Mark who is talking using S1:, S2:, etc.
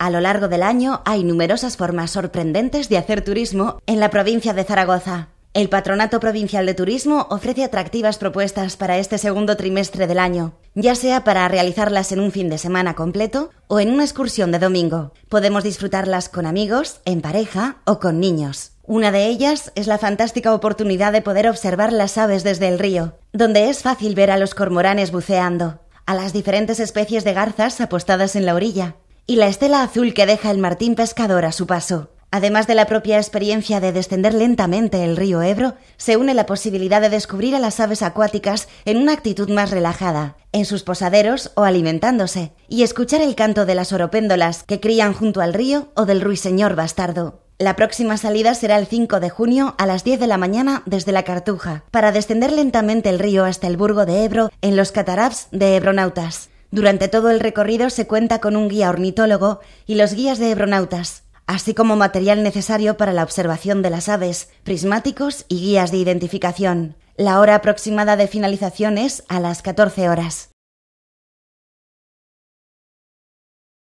S1: A lo largo del año hay numerosas formas sorprendentes de hacer turismo en la provincia de Zaragoza. El Patronato Provincial de Turismo ofrece atractivas propuestas para este segundo trimestre del año, ya sea para realizarlas en un fin de semana completo o en una excursión de domingo. Podemos disfrutarlas con amigos, en pareja o con niños. Una de ellas es la fantástica oportunidad de poder observar las aves desde el río, donde es fácil ver a los cormoranes buceando, a las diferentes especies de garzas apostadas en la orilla, y la estela azul que deja el martín pescador a su paso. Además de la propia experiencia de descender lentamente el río Ebro, se une la posibilidad de descubrir a las aves acuáticas en una actitud más relajada, en sus posaderos o alimentándose, y escuchar el canto de las oropéndolas que crían junto al río o del ruiseñor bastardo. La próxima salida será el 5 de junio a las 10 de la mañana desde la Cartuja, para descender lentamente el río hasta el Burgo de Ebro en los catarabs de Ebronautas. Durante todo el recorrido se cuenta con un guía ornitólogo y los guías de hebronautas, así como material necesario para la observación de las aves, prismáticos y guías de identificación. La hora aproximada de finalización es a las 14 horas.